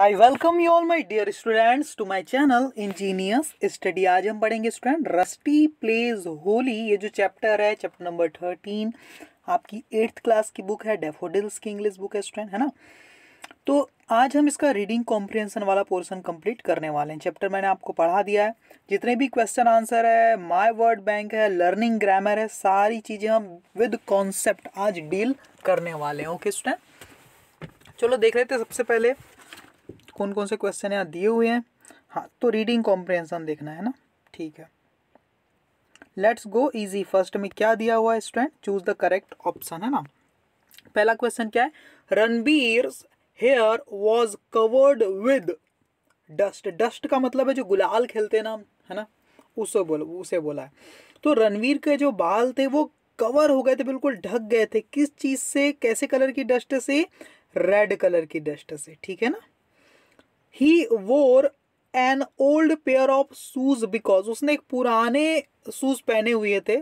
I welcome you all my dear students to my channel engineers study आज हम पढ़ेंगे student rusty pledge Holi ये जो चैप्टर है चैप्टर नंबर थर्टीन आपकी एट्थ क्लास की बुक है डेफोडिल्स की इंग्लिश बुक है स्टूडेंट है ना तो आज हम इसका रीडिंग कॉम्प्रिहेंसन वाला पोर्सन कम्प्लीट करने वाले हैं चैप्टर मैंने आपको पढ़ा दिया है जितने भी क्वेश्चन आंसर है माई वर्ड बैंक है लर्निंग ग्रामर है सारी चीज़ें हम विद कॉन्सेप्ट आज डील करने वाले हैं ओके स्टूडेंट चलो देख लेते हैं सबसे पहले कौन कौन से क्वेश्चन यहाँ दिए हुए हैं हाँ तो रीडिंग कॉम्प्रेंसन देखना है ना ठीक है लेट्स गो इजी फर्स्ट में क्या दिया हुआ है student choose the correct option है ना पहला क्वेश्चन क्या है Ranbir here was covered with dust dust का मतलब है जो गुलाल खेलते हैं ना है ना उसे बोल उसे बोला है तो रणवीर के जो बाल थे वो कवर हो गए थे बिल्कुल ढक गए थे किस चीज़ से कैसे कलर की डस्ट से रेड कलर की डस्ट से ठीक है ना he wore an old pair of shoes because उसने एक पुराने शूज पहने हुए थे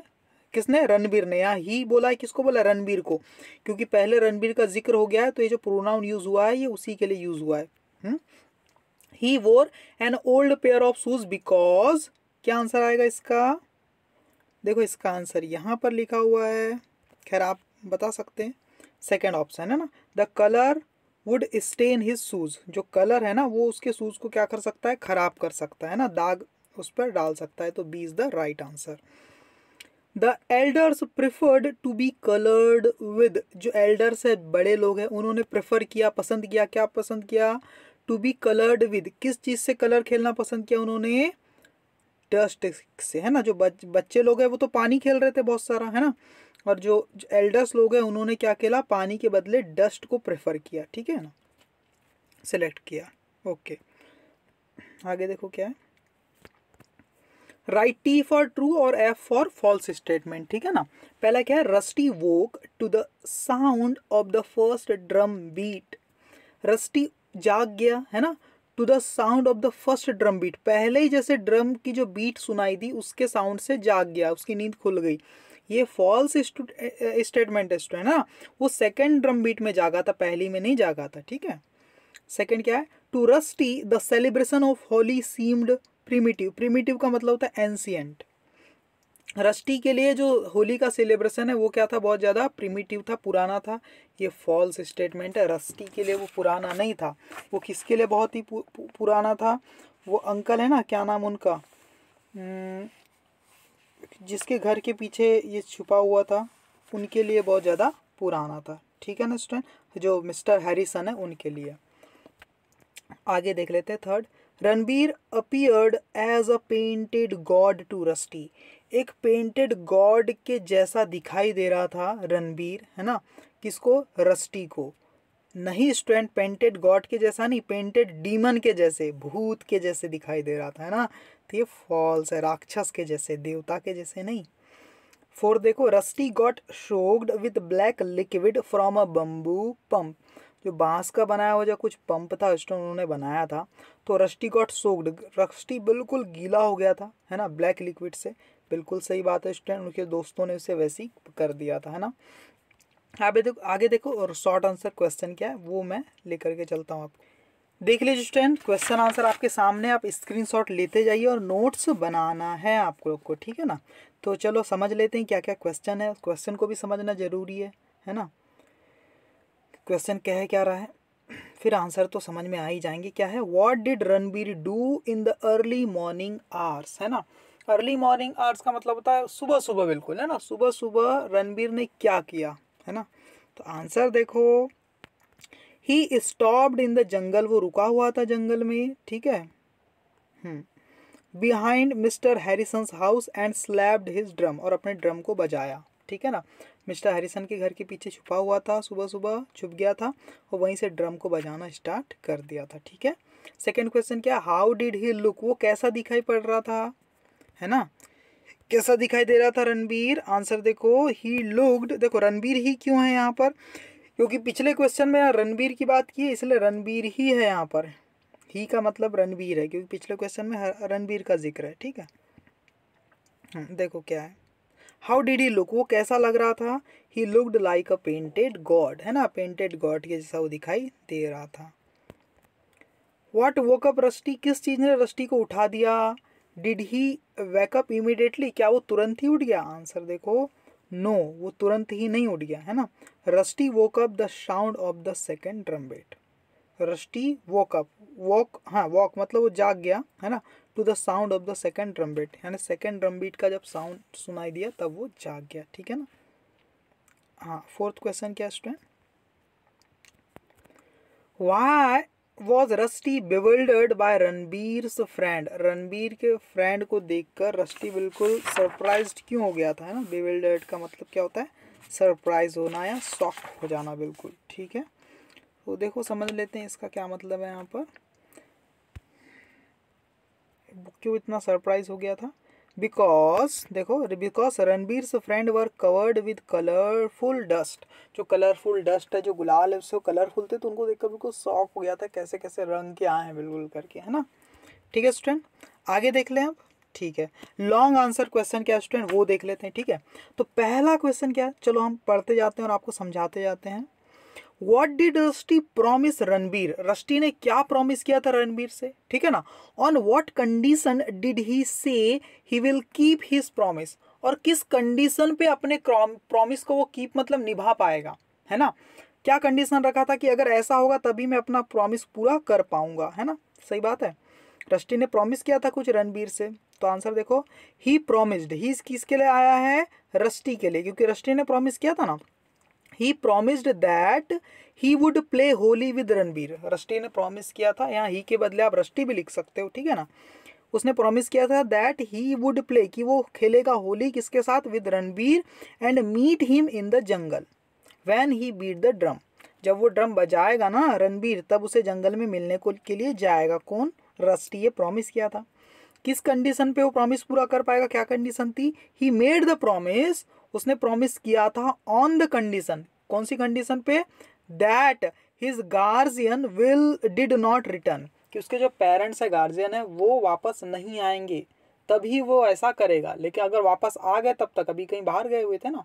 किसने रणबीर ने यहाँ ही बोला है किसको बोला रणबीर को क्योंकि पहले रणबीर का जिक्र हो गया है तो ये जो प्रोनाउन यूज हुआ है ये उसी के लिए यूज हुआ है he wore an old pair of shoes because क्या आंसर आएगा इसका देखो इसका आंसर यहाँ पर लिखा हुआ है खैर आप बता सकते हैं सेकेंड ऑप्शन है ना the colour would stay in his shoes जो कलर है ना वो उसके शूज़ को क्या कर सकता है ख़राब कर सकता है ना दाग उस पर डाल सकता है तो B is the right answer the elders preferred to be coloured with जो एल्डर्स है बड़े लोग हैं उन्होंने प्रेफर किया पसंद किया क्या पसंद किया टू बी कलर्ड विद किस चीज़ से कलर खेलना पसंद किया उन्होंने डस्ट से है ना जो बच, बच्चे लोग हैं वो तो पानी खेल रहे थे बहुत सारा है ना और जो, एल्डर्स लोग हैं उन्होंने क्या किया पानी के बदले डस्ट को प्रेफर किया ठीक है ना सेलेक्ट किया ओके आगे देखो क्या है राइट टी फॉर ट्रू और एफ फॉर फॉल्स स्टेटमेंट ठीक है ना पहला क्या है Rusty woke to the sound of the first drum beat Rusty जाग गया है ना to the sound of the first drum beat पहले ही जैसे ड्रम की जो बीट सुनाई दी उसके साउंड से जाग गया उसकी नींद खुल गई ये फॉल्स स्टेटमेंट है है ना वो सेकेंड ड्रम बीट में जागा था पहली में नहीं जागा था ठीक है सेकेंड क्या है to Rusty the celebration of Holi seemed primitive primitive का मतलब होता है एंसियंट रस्टी के लिए जो होली का सेलिब्रेशन है वो क्या था बहुत ज़्यादा प्रिमिटिव था पुराना था ये फॉल्स स्टेटमेंट है रस्टी के लिए वो पुराना नहीं था वो किसके लिए बहुत ही पु, पु, पुराना था वो अंकल है ना क्या नाम उनका जिसके घर के पीछे ये छुपा हुआ था उनके लिए बहुत ज़्यादा पुराना था ठीक है ना स्टूडेंट जो मिस्टर हैरिसन है उनके लिए आगे देख लेते हैं third Ranbir appeared as a painted god to Rusty एक पेंटेड गॉड के जैसा दिखाई दे रहा था रणबीर है ना किसको रस्टी को नहीं स्टूडेंट पेंटेड गॉड के जैसा नहीं पेंटेड डीमन के जैसे भूत के जैसे दिखाई दे रहा था है ना तो ये फॉल्स है राक्षस के जैसे देवता के जैसे नहीं फोर देखो Rusty got shocked with black liquid from a bamboo pump जो बांस का बनाया हुआ जो कुछ पंप था स्टोन उन्होंने बनाया था तो रस्टी गॉट सोक्ड रस्टी बिल्कुल गीला हो गया था है ना ब्लैक लिक्विड से बिल्कुल सही बात है स्टूडेंट उनके दोस्तों ने उसे वैसी कर दिया था है ना आगे हाँ, देखो आगे देखो और शॉर्ट आंसर क्वेश्चन क्या है वो मैं लेकर के चलता हूँ आपको देख लीजिए स्टूडेंट क्वेश्चन आंसर आपके सामने आप स्क्रीनशॉट लेते जाइए और नोट्स बनाना है आप लोग को ठीक है ना तो चलो समझ लेते हैं क्या क्या क्वेश्चन है क्वेश्चन को भी समझना ज़रूरी है है ना क्वेश्चन क्या है क्या रहा है फिर आंसर तो समझ में आ ही जाएंगे क्या है what did Ranbir do in the early morning hours है ना अर्ली मॉर्निंग आवर्स का मतलब होता है सुबह सुबह बिल्कुल है ना सुबह सुबह रणबीर ने क्या किया है ना तो आंसर देखो ही स्टॉप्ड इन द जंगल वो रुका हुआ था जंगल में ठीक है behind mister Harrison's house and slapped his drum और अपने ड्रम को बजाया ठीक है ना मिस्टर हैरिसन के घर के पीछे छुपा हुआ था सुबह सुबह छुप गया था और वहीं से ड्रम को बजाना स्टार्ट कर दिया था ठीक है सेकेंड क्वेश्चन क्या हाउ डिड ही लुक वो कैसा दिखाई पड़ रहा था है ना कैसा दिखाई दे रहा था रणबीर आंसर देखो ही लुक्ड देखो रणबीर ही क्यों है यहाँ पर क्योंकि पिछले क्वेश्चन में रणबीर की बात की इसलिए रणबीर ही है यहाँ पर ही का मतलब रणबीर है क्योंकि पिछले क्वेश्चन में रणबीर का जिक्र है ठीक है हम्म, देखो क्या है हाउ डिड ही लुक वो कैसा लग रहा था he looked like a painted god है ना पेंटेड गॉड के जैसा वो दिखाई दे रहा था वो वोकअप रस्टी किस चीज़ ने रस्टी को उठा दिया डिड ही वेकअप इमिडिएटली क्या वो तुरंत ही उठ गया आंसर देखो नो no, वो तुरंत ही नहीं उठ गया है ना Rusty woke up the sound of the second drumbeat Rusty woke up woke हाँ वॉक मतलब वो जाग गया है ना to the sound of the second drumbeat यानी सेकेंड ड्रमबीट का जब साउंड सुनाई दिया तब वो जाग गया ठीक है ना हाँ फोर्थ क्वेश्चन क्या student why was Rusty bewildered by Ranbir friend Ranbir के फ्रेंड को देखकर रस्टी बिल्कुल सरप्राइज क्यों हो गया था है ना बिवल्डर्ड का मतलब क्या होता है सरप्राइज होना या शॉक हो जाना बिल्कुल ठीक है तो देखो समझ लेते हैं इसका क्या मतलब है यहाँ पर क्यों इतना सरप्राइज हो गया था बिकॉज देखो because Ranbir friend were covered with colourful dust जो कलरफुल डस्ट है जो गुलाल है उससे कलरफुल थे तो उनको देखकर बिल्कुल शौक हो गया था कैसे कैसे रंग के आए हैं बिल्कुल करके है ना ठीक है स्टूडेंट आगे देख लें आप ठीक है लॉन्ग आंसर क्वेश्चन क्या स्टूडेंट वो देख लेते हैं ठीक है तो पहला क्वेश्चन क्या है चलो हम पढ़ते जाते हैं और आपको समझाते जाते हैं what did Rusty promise Ranbir Rusty ने क्या प्रॉमिस किया था रणबीर से ठीक है ना on what condition did he say he will keep his promise और किस कंडीशन पे अपने प्रॉमिस को वो कीप मतलब निभा पाएगा है ना क्या कंडीशन रखा था कि अगर ऐसा होगा तभी मैं अपना प्रॉमिस पूरा कर पाऊंगा है ना सही बात है रस्टी ने प्रॉमिस किया था कुछ रणबीर से तो आंसर देखो ही प्रोमिस्ड ही किसके लिए आया है रस्टी के लिए क्योंकि रस्टी ने प्रॉमिस किया था ना he promised that he would play Holi with Ranbir Rusty ने प्रॉमिस किया था यहाँ ही के बदले आप रष्टि भी लिख सकते हो ठीक है ना उसने प्रॉमिस किया था दैट ही वुड प्ले कि वो खेलेगा होली किसके साथ with Ranbir and meet him in the jungle when he beat the drum जब वो ड्रम बजाएगा ना रणबीर तब उसे जंगल में मिलने को के लिए जाएगा कौन रस्टी ये प्रॉमिस किया था किस कंडीशन पे वो प्रॉमिस पूरा कर पाएगा क्या कंडीशन थी ही मेड द प्रॉमिस उसने प्रॉमिस किया था ऑन द कंडीशन कौन सी कंडीशन पे that his guardian will did not return कि उसके जो पेरेंट्स है गार्जियन है वो वापस नहीं आएंगे तभी वो ऐसा करेगा लेकिन अगर वापस आ गए तब तक अभी कहीं बाहर गए हुए थे ना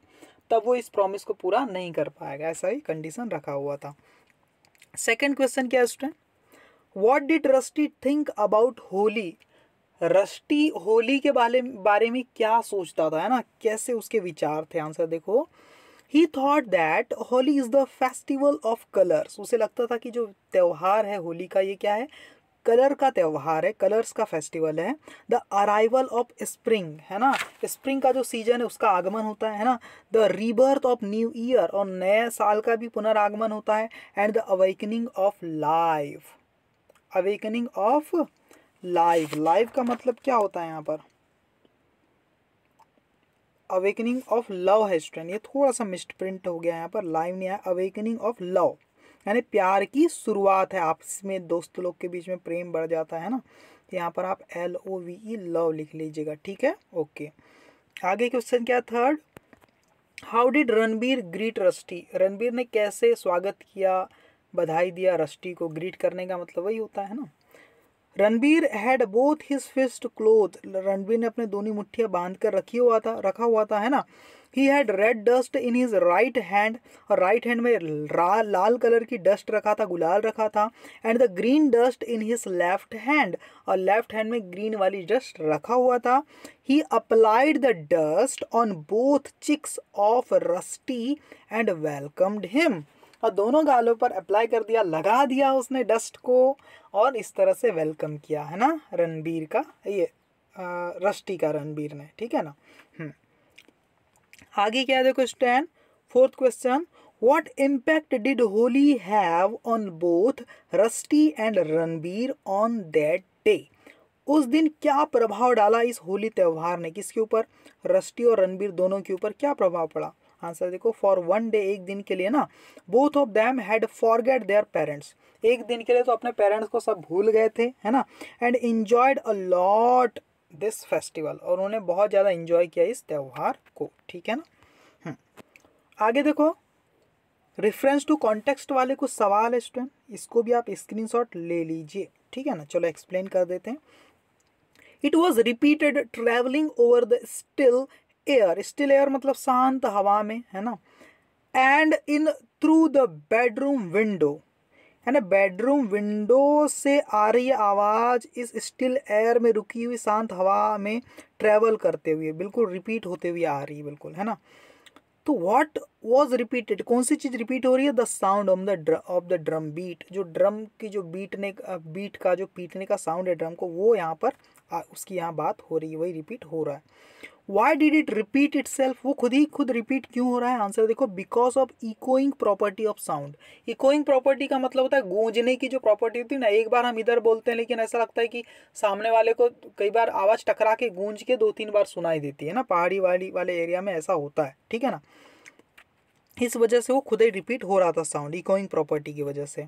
तब वो इस प्रॉमिस को पूरा नहीं कर पाएगा ऐसा ही कंडीशन रखा हुआ था सेकेंड क्वेश्चन क्या है student what did Rusty think about Holi Rusty Holi के बारे बारे में क्या सोचता था है ना कैसे उसके विचार थे आंसर देखो he thought that Holi is the festival of colours उसे लगता था कि जो त्यौहार है होली का ये क्या है कलर का त्यौहार है कलर्स का फेस्टिवल है द अराइवल ऑफ स्प्रिंग है ना स्प्रिंग का जो सीजन है उसका आगमन होता है ना the rebirth of new year और नए साल का भी पुनरागमन होता है and the awakening of life awakening of live live का मतलब क्या होता है यहाँ पर अवेकनिंग ऑफ लव है स्टूडेंट ये थोड़ा सा मिस्ड प्रिंट हो गया यहाँ पर लाइव नहीं आया अवेकनिंग ऑफ लव यानी प्यार की शुरुआत है आपस में दोस्त लोग के बीच में प्रेम बढ़ जाता है ना तो यहाँ पर आप L O V E love लिख लीजिएगा ठीक है ओके आगे क्वेश्चन क्या third how did Ranbir greet Rusty Ranbir ने कैसे स्वागत किया बधाई दिया रस्टी को ग्रीट करने का मतलब वही होता है ना Ranbir had both his fist closed Ranbir ने अपने दोनों मुठ्ठियाँ बांध कर रखी हुआ था रखा हुआ था है ना he had red dust in his right hand और राइट हैंड में रा, लाल कलर की डस्ट रखा था गुलाल रखा था and the green dust in his left hand और लेफ्ट हैंड में ग्रीन वाली डस्ट रखा हुआ था he applied the dust on both cheeks of Rusty and welcomed him और दोनों गालों पर अप्लाई कर दिया लगा दिया उसने डस्ट को और इस तरह से वेलकम किया है ना रणबीर का ये रष्टि का रणबीर ने ठीक है ना हम्म। आगे क्या है देखो stand fourth question what impact did Holi have on both rusty and Ranbir on that day उस दिन क्या प्रभाव डाला इस होली त्यौहार ने किसके ऊपर रस्टी और रणबीर दोनों के ऊपर क्या प्रभाव पड़ा आंसर देखो फॉर वन डे एक दिन के लिए ना both of them had forget their parents एक दिन के लिए तो अपने पेरेंट्स को सब भूल गए थे है ना and enjoyed a lot this festival और उन्होंने बहुत ज़्यादा इन्जॉय किया इस त्यौहार को ठीक है ना हम्म। आगे देखो रेफरेंस टू कॉन्टेक्स्ट वाले कुछ सवाल है स्टूडेंट इसको भी आप स्क्रीनशॉट ले लीजिए ठीक है ना चलो एक्सप्लेन कर देते हैं it was repeated travelling over the still air still air मतलब शांत हवा में है ना and in through the bedroom window है ना बेडरूम विंडो से आ रही आवाज़ इस स्टिल एयर में रुकी हुई शांत हवा में ट्रेवल करते हुए बिल्कुल रिपीट होते हुए आ रही है बिल्कुल है ना तो व्हाट वाज रिपीटेड कौन सी चीज़ रिपीट हो रही है the sound of the of the drum beat जो ड्रम की जो बीटने बीट का जो पीटने का साउंड है ड्रम को वो यहाँ पर उसकी यहाँ बात हो रही है वही रिपीट हो रहा है why did it repeat itself वो खुद ही खुद रिपीट क्यों हो रहा है आंसर देखो because of echoing property of sound echoing property का मतलब होता है गूंजने की जो प्रॉपर्टी होती है ना एक बार हम इधर बोलते हैं लेकिन ऐसा लगता है कि सामने वाले को कई बार आवाज़ टकरा के गूंज के दो तीन बार सुनाई देती है ना पहाड़ी वाली वाले एरिया में ऐसा होता है ठीक है ना इस वजह से वो खुद ही रिपीट हो रहा था साउंड इकोइंग प्रॉपर्टी की वजह से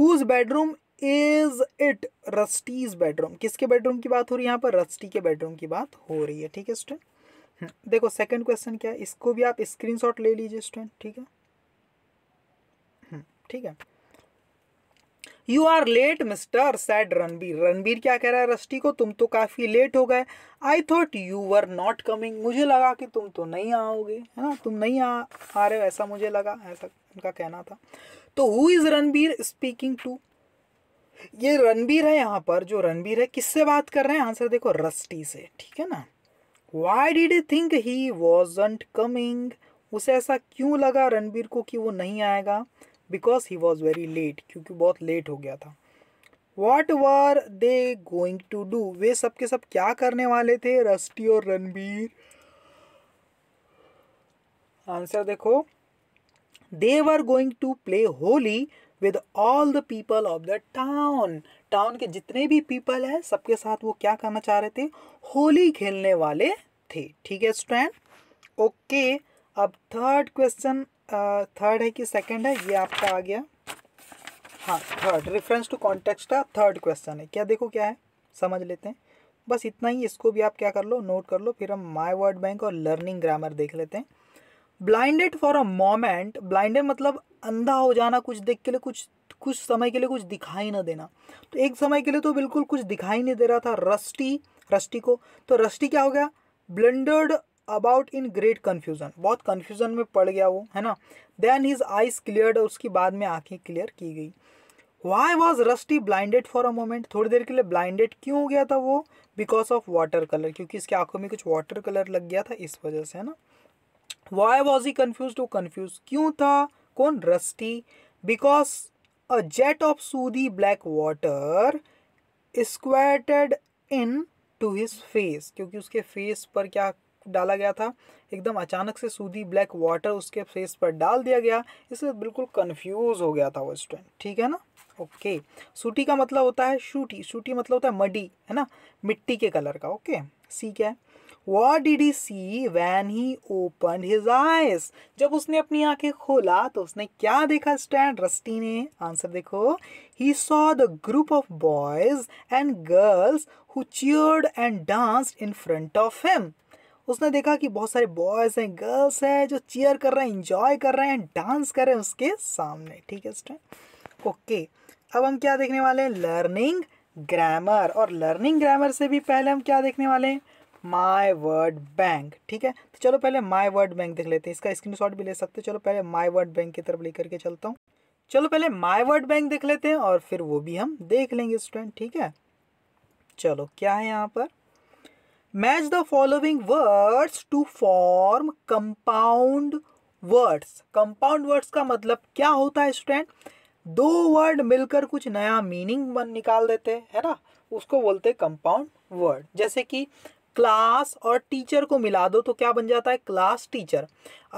whose bedroom is it Rusty's bedroom किसके बेडरूम की बात हो रही है यहाँ पर रस्टी के बेडरूम की बात हो रही है ठीक है स्टूडेंट हम्म, देखो सेकंड क्वेश्चन क्या है इसको भी आप स्क्रीनशॉट ले लीजिए स्टूडेंट ठीक है हम्म, ठीक है you are late mister said Ranbir Ranbir क्या कह रहा है रस्टी को तुम तो काफ़ी लेट हो गए I thought you are not coming मुझे लगा कि तुम तो नहीं आओगे है ना तुम नहीं आ आ रहे हो ऐसा मुझे लगा ऐसा उनका कहना था तो who is Ranbir speaking to ये रणबीर है यहाँ पर जो रणबीर है किससे बात कर रहे हैं आंसर देखो रस्टी से ठीक है ना why did you think he wasn't coming उसे ऐसा क्यों लगा रणबीर को कि वो नहीं आएगा because he was very late क्योंकि बहुत लेट हो गया था what were they going to do वे सब के सब क्या करने वाले थे रस्टी और रणबीर आंसर देखो they were going to play Holi with all the people of the town town के जितने भी पीपल हैं सबके साथ वो क्या करना चाह रहे थे होली खेलने वाले थे ठीक है स्टूडेंट ओके अब थर्ड क्वेश्चन थर्ड है कि सेकंड है ये आपका आ गया हाँ थर्ड रेफरेंस टू कॉन्टेक्स्ट का थर्ड क्वेश्चन है क्या देखो क्या है समझ लेते हैं बस इतना ही इसको भी आप क्या कर लो नोट कर लो फिर हम माई वर्ड बैंक और लर्निंग ग्रामर देख लेते हैं blinded for a moment blinded मतलब अंधा हो जाना कुछ देख के लिए कुछ कुछ समय के लिए कुछ दिखाई ना देना तो एक समय के लिए तो बिल्कुल कुछ दिखाई नहीं दे रहा था रस्टी रस्टी को तो रस्टी क्या हो गया blundered about in great confusion बहुत कन्फ्यूजन में पड़ गया वो है ना देन हिज आइज क्लियर उसकी बाद में आँखें क्लियर की गई why was Rusty blinded for a moment थोड़ी देर के लिए ब्लाइंडेड क्यों हो गया था वो बिकॉज ऑफ वाटर कलर क्योंकि इसके आंखों में कुछ वाटर कलर लग गया था इस वजह से है ना वाई वॉज ही कन्फ्यूज वो कन्फ्यूज क्यों था कौन Rusty because a jet of sooty black water squirted into his face क्योंकि उसके फेस पर क्या डाला गया था एकदम अचानक से सूदी ब्लैक वाटर उसके फेस पर डाल दिया गया इसलिए बिल्कुल कन्फ्यूज हो गया था वो स्टूडेंट ठीक है ना ओके okay. सूटी का मतलब होता है शूटी शूटी मतलब होता है मडी है ना मिट्टी के कलर का ओके okay. सी क्या है What did he see when he open his eyes? जब उसने अपनी आंखें खोला तो उसने क्या देखा स्टैंड रस्टी ने आंसर देखो he saw the group of boys and girls who cheered and dance in front of him उसने देखा कि बहुत सारे बॉयज हैं गर्ल्स हैं जो चीयर कर रहे हैं इंजॉय कर रहे हैं डांस कर रहे हैं उसके सामने ठीक है स्टैंड ओके अब हम क्या देखने वाले हैं लर्निंग ग्रामर और लर्निंग ग्रामर से भी पहले हम क्या देखने वाले हैं माई वर्ड बैंक ठीक है तो चलो पहले माई वर्ड बैंक देख लेते हैं इसका स्क्रीनशॉट भी ले सकते हो चलो पहले माई वर्ड बैंक की तरफ लेकर के चलता हूँ चलो पहले माई वर्ड बैंक देख लेते हैं और फिर वो भी हम देख लेंगे स्टूडेंट ठीक है चलो क्या है यहाँ पर match the following words to form compound words compound words का मतलब क्या होता है स्टूडेंट दो वर्ड मिलकर कुछ नया मीनिंग निकाल देते हैं है ना उसको बोलते हैं कंपाउंड वर्ड जैसे कि क्लास और टीचर को मिला दो तो क्या बन जाता है क्लास टीचर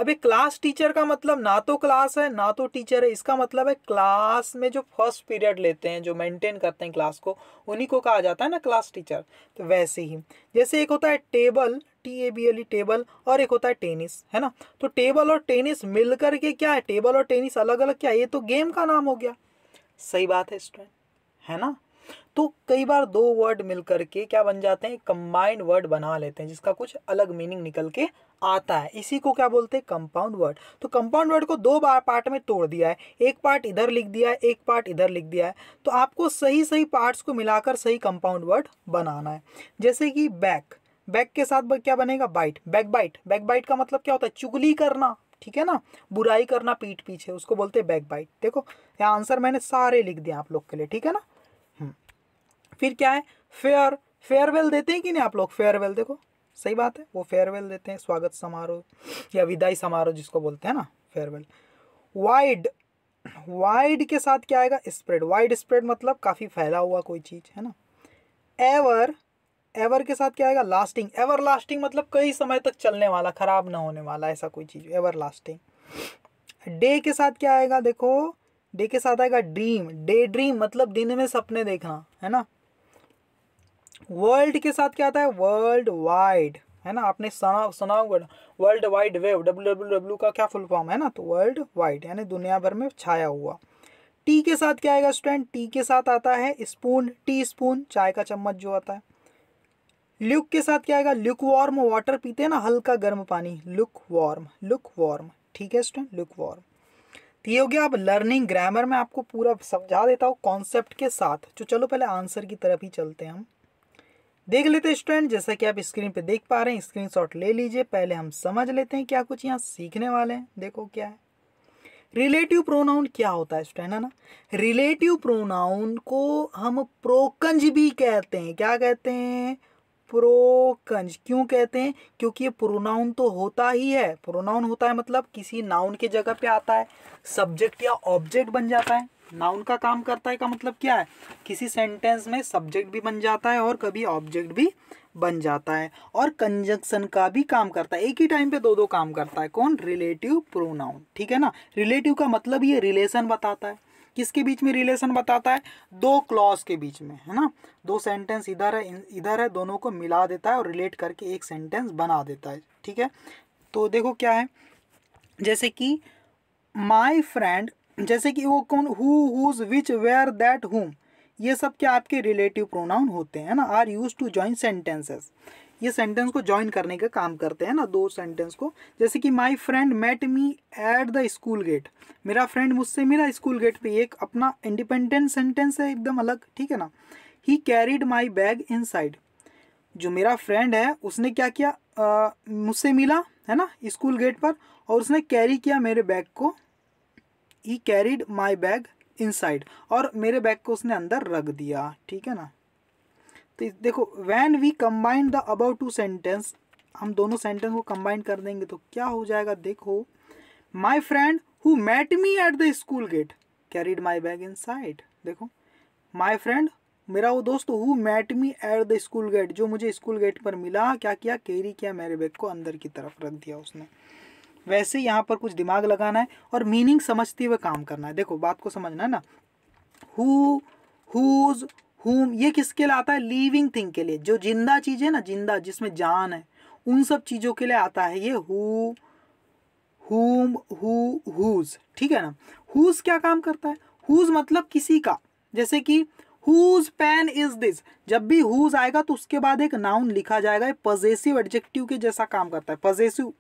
अब ये क्लास टीचर का मतलब ना तो क्लास है ना तो टीचर है इसका मतलब है क्लास में जो फर्स्ट पीरियड लेते हैं जो मेंटेन करते हैं क्लास को उन्हीं को कहा जाता है ना क्लास टीचर तो वैसे ही जैसे एक होता है table T A B L E table और एक होता है टेनिस है ना तो टेबल और टेनिस मिलकर के क्या है टेबल और टेनिस अलग अलग क्या है ये तो गेम का नाम हो गया सही बात है स्टूडेंट है ना तो कई बार दो वर्ड मिल करके क्या बन जाते हैं कंबाइंड वर्ड बना लेते हैं जिसका कुछ अलग मीनिंग निकल के आता है इसी को क्या बोलते हैं कंपाउंड वर्ड तो कंपाउंड वर्ड को दो बार पार्ट में तोड़ दिया है एक पार्ट इधर लिख दिया है एक पार्ट इधर लिख दिया है तो आपको सही सही पार्ट्स को मिलाकर सही कंपाउंड वर्ड बनाना है जैसे कि बैक बैक के साथ क्या बनेगा bite back bite back bite का मतलब क्या होता है चुगली करना ठीक है ना बुराई करना पीठ पीछे उसको बोलते हैं बैक बाइट देखो यहाँ आंसर मैंने सारे लिख दिया आप लोग के लिए ठीक है ना फिर क्या है फेयर फेयरवेल देते हैं कि नहीं आप लोग फेयरवेल देखो सही बात है वो फेयरवेल देते हैं स्वागत समारोह या विदाई समारोह जिसको बोलते हैं ना फेयरवेल वाइड वाइड के साथ क्या आएगा स्प्रेड वाइड स्प्रेड मतलब काफ़ी फैला हुआ कोई चीज़ है ना एवर एवर के साथ क्या आएगा लास्टिंग एवर लास्टिंग मतलब कई समय तक चलने वाला ख़राब ना होने वाला ऐसा कोई चीज़ एवर लास्टिंग डे के साथ क्या आएगा देखो डे के साथ आएगा ड्रीम डे ड्रीम मतलब दिन में सपने देखना है ना वर्ल्ड के साथ क्या आता है वर्ल्ड वाइड है ना आपने सुना सुना होगा world wide wave W W W का क्या फुल फॉर्म है ना तो वर्ल्ड वाइड यानी दुनिया भर में छाया हुआ टी के साथ क्या आएगा स्टूडेंट टी के साथ आता है स्पून टी स्पून चाय का चम्मच जो आता है ल्यूक के साथ क्या आएगा ल्यूक वार्म वाटर पीते हैं ना हल्का गर्म पानी लुक वार्म लुक वार्म ठीक है स्टूडेंट लुक वार्म तो ये हो गया अब लर्निंग ग्रामर में आपको पूरा समझा देता हूँ कॉन्सेप्ट के साथ जो तो चलो पहले आंसर की तरफ ही चलते हैं हम देख लेते हैं स्टूडेंट जैसा कि आप स्क्रीन पे देख पा रहे हैं स्क्रीनशॉट ले लीजिए पहले हम समझ लेते हैं क्या कुछ यहाँ सीखने वाले हैं देखो क्या है रिलेटिव प्रोनाउन क्या होता है स्टूडेंट है ना रिलेटिव प्रोनाउन को हम प्रोकंज भी कहते हैं क्या कहते हैं प्रोकंज क्यों कहते हैं क्योंकि ये प्रोनाउन तो होता ही है प्रोनाउन होता है मतलब किसी नाउन के जगह पे आता है सब्जेक्ट या ऑब्जेक्ट बन जाता है नाउन का काम करता है का मतलब क्या है किसी सेंटेंस में सब्जेक्ट भी बन जाता है और कभी ऑब्जेक्ट भी बन जाता है और कंजक्शन का भी काम करता है एक ही टाइम पे दो दो काम करता है कौन रिलेटिव प्रोनाउन ठीक है ना रिलेटिव का मतलब ये रिलेशन बताता है किसके बीच में रिलेशन बताता है दो क्लॉज के बीच में है ना दो सेंटेंस इधर है इधर है दोनों को मिला देता है और रिलेट करके एक सेंटेंस बना देता है ठीक है तो देखो क्या है जैसे कि माई फ्रेंड जैसे कि वो कौन who whose which where that whom ये सब क्या आपके रिलेटिव प्रोनाउन होते हैं ना are used to join sentences ये सेंटेंस को ज्वाइन करने का काम करते हैं ना दो सेंटेंस को जैसे कि my friend met me at the school gate मेरा फ्रेंड मुझसे मिला स्कूल गेट पे एक अपना इंडिपेंडेंट सेंटेंस है एकदम अलग ठीक है ना he carried my bag inside जो मेरा फ्रेंड है उसने क्या किया मुझसे मिला है ना स्कूल गेट पर और उसने कैरी किया मेरे बैग को he carried my bag side और मेरे बैग को उसने अंदर रख दिया ठीक है ना तो देखो when we combined the above two sentence हम दोनों सेंटेंस को कंबाइन कर देंगे तो क्या हो जाएगा देखो my friend who met me at the school gate carried my bag inside देखो माई फ्रेंड मेरा वो दोस्त who met me at the school gate जो मुझे स्कूल गेट पर मिला क्या किया कैरी किया मेरे बैग को अंदर की तरफ रख दिया उसने वैसे यहाँ पर कुछ दिमाग लगाना है और मीनिंग समझते हुए काम करना है देखो बात को समझना है ना हु हुज हुम ये किसके लिए आता है लिविंग थिंग के लिए जो जिंदा चीज़ है ना जिंदा जिसमें जान है उन सब चीज़ों के लिए आता है ये हु हुम हु हुज ठीक है ना हुज क्या काम करता है हुज मतलब किसी का जैसे कि हुज पेन इज दिस जब भी हुज आएगा तो उसके बाद एक नाउन लिखा जाएगा पजेसिव एडजेक्टिव के जैसा काम करता है पजेसिव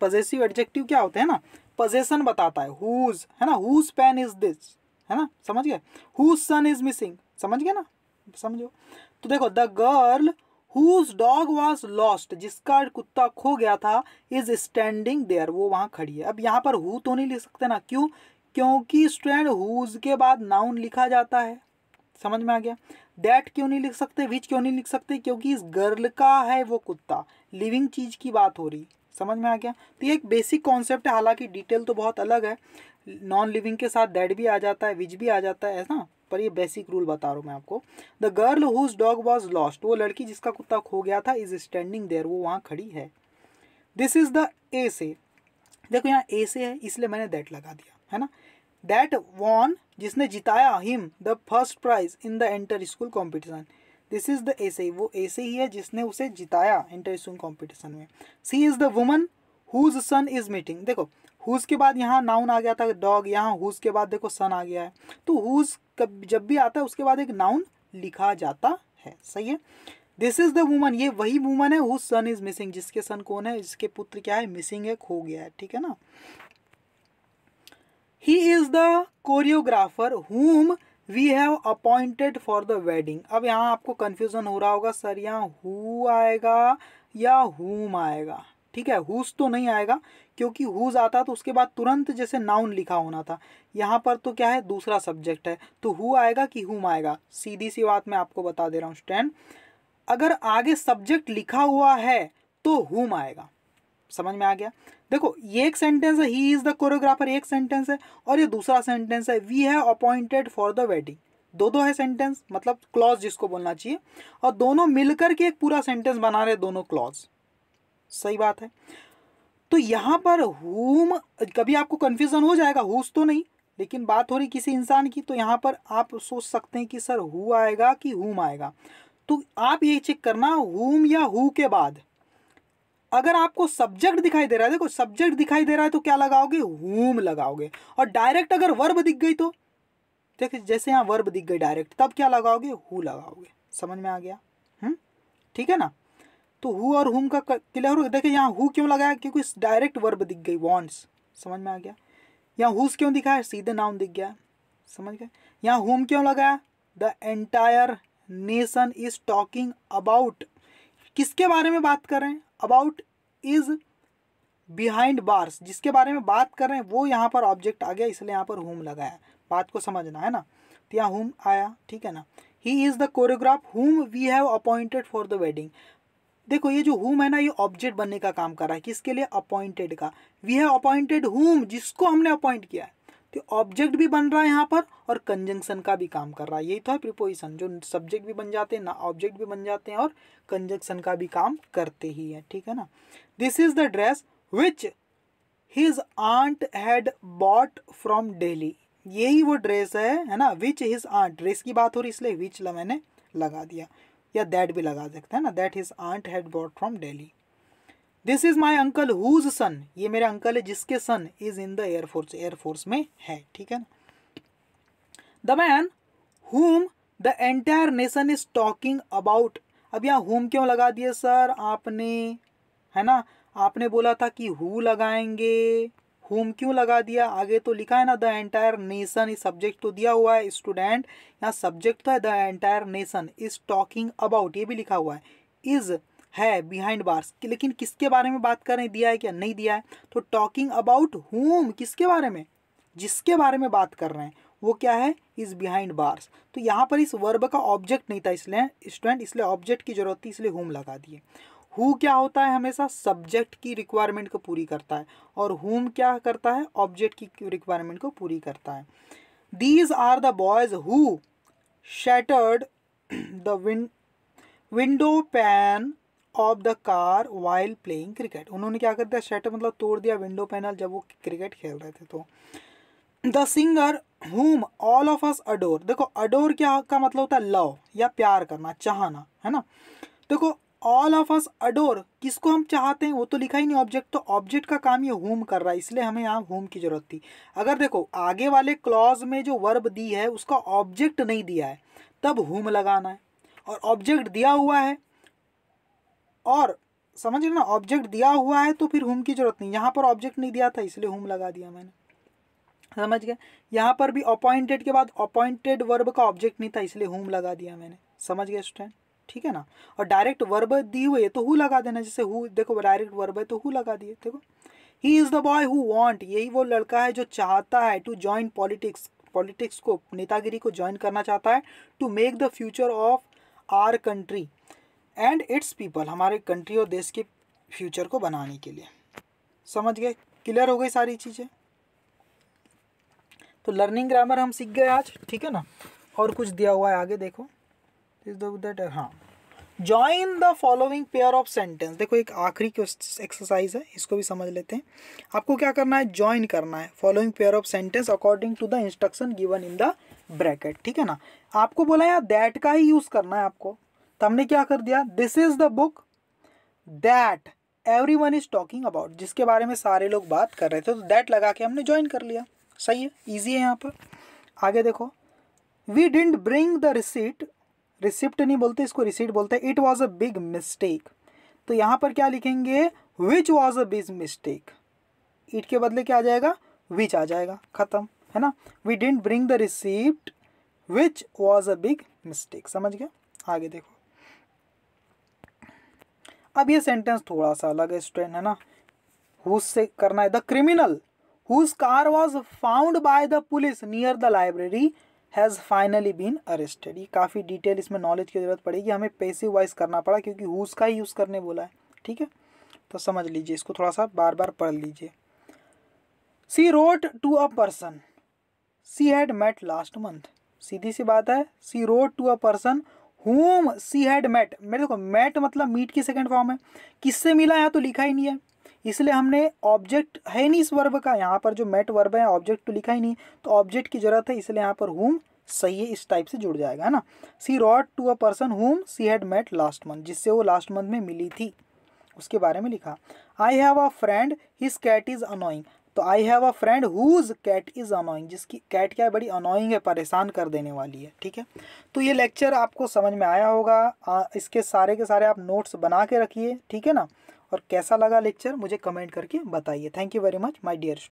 पजेसिव एडजेक्टिव क्या होते हैं ना पजेशन बताता है हुज है ना हुज पेन इज दिस है ना समझ गए हुज सन इज मिसिंग समझ गए ना समझो तो देखो the girl whose dog was lost जिसका कुत्ता खो गया था इज स्टैंडिंग देयर वो वहाँ खड़ी है अब यहाँ पर हु तो नहीं लिख सकते ना क्यों क्योंकि स्टैंड हुज के बाद नाउन लिखा जाता है समझ में आ गया दैट क्यों नहीं लिख सकते विच क्यों नहीं लिख सकते क्योंकि इस गर्ल का है वो कुत्ता लिविंग चीज़ की बात हो रही समझ में आ गया तो ये एक बेसिक कॉन्सेप्ट है हालांकि डिटेल तो बहुत अलग है नॉन लिविंग के साथ डेड भी आ जाता है विज भी आ जाता है ना पर ये बेसिक रूल बता रहा हूँ मैं आपको the girl whose dog was lost वो लड़की जिसका कुत्ता खो गया था इज स्टैंडिंग देयर वो वहाँ खड़ी है दिस इज द ए से देखो यहाँ ए से है इसलिए मैंने दैट लगा दिया है ना दैट वॉन जिसने जिताया him the first prize in the inter school competition this is the ऐसे वो ऐसे ही है जिसने उसे जिताया इंटर स्कूल कॉम्पिटिशन में she is the woman whose son is meeting देखो हुज के बाद यहाँ नाउन आ गया था डॉग यहाँ हुज के बाद देखो सन आ गया है तो हुज कब जब भी आता है उसके बाद एक नाउन लिखा जाता है सही है दिस इज़ द वुमन ये वही वुमन है हुज सन इज़ मिसिंग जिसके सन कौन है जिसके पुत्र क्या है मिसिंग है खो गया है ठीक है ना he is the choreographer whom we have appointed for the wedding अब यहाँ आपको कन्फ्यूज़न हो रहा होगा सर यहाँ हु आएगा या हुम आएगा ठीक है हुज तो नहीं आएगा क्योंकि हुज आता तो उसके बाद तुरंत जैसे नाउन लिखा होना था यहाँ पर तो क्या है दूसरा सब्जेक्ट है तो हु आएगा कि हुम आएगा सीधी सी बात मैं आपको बता दे रहा हूँ स्टैंड अगर आगे सब्जेक्ट लिखा हुआ है तो हुम आएगा समझ में आ गया देखो ये एक सेंटेंस है ही इज़ द कोरियोग्राफर एक सेंटेंस है और ये दूसरा सेंटेंस है we have appointed for the wedding दो दो है सेंटेंस मतलब क्लॉज जिसको बोलना चाहिए और दोनों मिलकर के एक पूरा सेंटेंस बना रहे दोनों क्लॉज सही बात है तो यहां पर हुम कभी आपको कंफ्यूजन हो जाएगा हुस तो नहीं लेकिन बात हो रही किसी इंसान की तो यहां पर आप सोच सकते हैं कि सर हु आएगा कि हुम आएगा तो आप ये चेक करना हुम या हु के बाद अगर आपको सब्जेक्ट दिखाई दे रहा है देखो सब्जेक्ट दिखाई दे रहा है तो क्या लगाओगे हुम लगाओगे और डायरेक्ट अगर वर्ब दिख गई तो देखिए जैसे यहाँ वर्ब दिख गई डायरेक्ट तब क्या लगाओगे हु लगाओगे समझ में आ गया हम्म ठीक है ना तो हु और हुम का क्लियर हो देखिए यहाँ हु क्यों लगाया क्योंकि डायरेक्ट वर्ब दिख गई वॉन्ट्स समझ में आ गया यहाँ हुस क्यों दिखा है सीधे नाउन दिख गया समझ गए यहाँ हुम क्यों लगाया the entire nation is talking about किसके बारे में बात कर रहे हैं अबाउट इज बिहाइंड बार्स जिसके बारे में बात कर रहे हैं वो यहाँ पर ऑब्जेक्ट आ गया इसलिए यहाँ पर होम लगाया बात को समझना है ना तो यहाँ होम आया ठीक है ना he is the choreograph whom we have appointed for the wedding देखो ये जो हुम है ना ये ऑब्जेक्ट बनने का काम कर रहा है किसके लिए अपॉइंटेड का वी हैव अपॉइंटेड होम जिसको हमने अपॉइंट किया है तो ऑब्जेक्ट भी बन रहा है यहाँ पर और कंजंक्शन का भी काम कर रहा है यही तो है प्रिपोजिशन जो सब्जेक्ट भी बन जाते हैं ना ऑब्जेक्ट भी बन जाते हैं और कंजंक्शन का भी काम करते ही है ठीक है ना this is the dress which his aunt had bought from Delhi यही वो ड्रेस है है ना विच हिज आंट ड्रेस की बात हो रही इसलिए विच मैंने लगा दिया या दैट भी लगा सकते हैं ना that his aunt had bought from Delhi this is my uncle whose son ये मेरे अंकल है जिसके son is in the air force air force में है ठीक है ना the man whom the entire nation is talking about अब यहाँ होम क्यों लगा दिए सर आपने है ना आपने बोला था कि हु लगाएंगे हुम क्यों लगा दिया आगे तो लिखा है ना द एंटायर नेशन इस सब्जेक्ट तो दिया हुआ है स्टूडेंट यहाँ सब्जेक्ट तो है the entire nation is talking about ये भी लिखा हुआ है इज़ है बिहाइंड बार्स लेकिन किसके बारे में बात कर रहे हैं दिया है क्या नहीं दिया है तो टॉकिंग अबाउट होम किसके बारे में जिसके बारे में बात कर रहे हैं वो क्या है इज़ बिहाइंड बार्स तो यहाँ पर इस वर्ब का ऑब्जेक्ट नहीं था इसलिए स्टूडेंट इसलिए ऑब्जेक्ट की जरूरत थी इसलिए होम लगा दिए हु क्या होता है हमेशा सब्जेक्ट की रिक्वायरमेंट को पूरी करता है और होम क्या करता है ऑब्जेक्ट की रिक्वायरमेंट को पूरी करता है these are the boys who shattered the window pane of the car while playing cricket उन्होंने क्या कर दिया शटर मतलब तोड़ दिया विंडो पैनल जब वो क्रिकेट खेल रहे थे तो the singer whom all of us adore देखो अडोर क्या का मतलब होता है लव या प्यार करना चाहना है ना देखो ऑल ऑफ अस अडोर किसको हम चाहते हैं वो तो लिखा ही नहीं ऑब्जेक्ट तो ऑब्जेक्ट का काम ये होम कर रहा है इसलिए हमें यहाँ होम की जरूरत थी अगर देखो आगे वाले क्लॉज में जो वर्ब दी है उसका ऑब्जेक्ट नहीं दिया है तब होम लगाना है और ऑब्जेक्ट दिया हुआ है और समझ लो ना ऑब्जेक्ट दिया हुआ है तो फिर होम की जरूरत नहीं यहाँ पर ऑब्जेक्ट नहीं दिया था इसलिए होम लगा दिया मैंने समझ गए यहाँ पर भी अपॉइंटेड के बाद अपॉइंटेड वर्ब का ऑब्जेक्ट नहीं था इसलिए होम लगा दिया मैंने समझ गए स्टूडेंट ठीक है ना और डायरेक्ट वर्ब दी हुई है तो हु लगा देना जैसे हु देखो डायरेक्ट वर्ब है तो हु लगा दिए देखो he is the boy who want यही वो लड़का है जो चाहता है टू ज्वाइन पॉलिटिक्स पॉलिटिक्स को नेतागिरी को ज्वाइन करना चाहता है to make the future of our country and its people हमारे कंट्री और देश के फ्यूचर को बनाने के लिए समझ गए क्लियर हो गई सारी चीज़ें तो लर्निंग ग्रामर हम सीख गए आज ठीक है ना और कुछ दिया हुआ है आगे देखो दैट हाँ join the following pair of sentence देखो एक आखिरी एक्सरसाइज है इसको भी समझ लेते हैं आपको क्या करना है ज्वाइन करना है following pair of sentence according to the instruction given in the bracket ठीक है ना आपको बोला यार दैट का ही यूज़ करना है आपको तो हमने क्या कर दिया this is the book that everyone is talking about जिसके बारे में सारे लोग बात कर रहे थे तो दैट लगा के हमने ज्वाइन कर लिया सही है ईजी है यहाँ पर आगे देखो we didn't bring the receipt receipt नहीं बोलते इसको रिसिप्ट बोलते it was a big mistake तो यहाँ पर क्या लिखेंगे which was a big mistake it के बदले क्या आ जाएगा विच आ जाएगा ख़त्म है ना we didn't bring the receipt which was a big mistake समझ गया आगे देखो अब ये सेंटेंस थोड़ा सा अलग है स्टूडेंट है ना हु से करना है the criminal whose car was found by the police near the library has finally been arrested ये काफ़ी डिटेल इसमें नॉलेज की ज़रूरत पड़ेगी हमें पैसे वाइज करना पड़ा क्योंकि हुज का ही यूज़ करने बोला है ठीक है तो समझ लीजिए इसको थोड़ा सा बार बार पढ़ लीजिए she wrote to a person she had met last month सीधी सी बात है she wrote to a person whom she had met मेरे देखो मेट मतलब मीट की सेकेंड फॉर्म है किससे मिला यहाँ तो लिखा ही नहीं है इसलिए हमने ऑब्जेक्ट है नहीं इस वर्ब का यहाँ पर जो मेट वर्ब है ऑब्जेक्ट तो लिखा ही नहीं तो ऑब्जेक्ट की जरूरत है इसलिए यहाँ पर हुम सही है इस टाइप से जुड़ जाएगा है ना she wrote to a person whom she had met last month जिससे वो लास्ट मंथ में मिली थी उसके बारे में लिखा I have a friend his cat is annoying तो I have a friend whose cat is annoying जिसकी कैट क्या है बड़ी अनोइंग है परेशान कर देने वाली है ठीक है तो ये लेक्चर आपको समझ में आया होगा आ, इसके सारे के सारे आप नोट्स बना के रखिए ठीक है ना और कैसा लगा लेक्चर मुझे कमेंट करके बताइए thank you very much my dear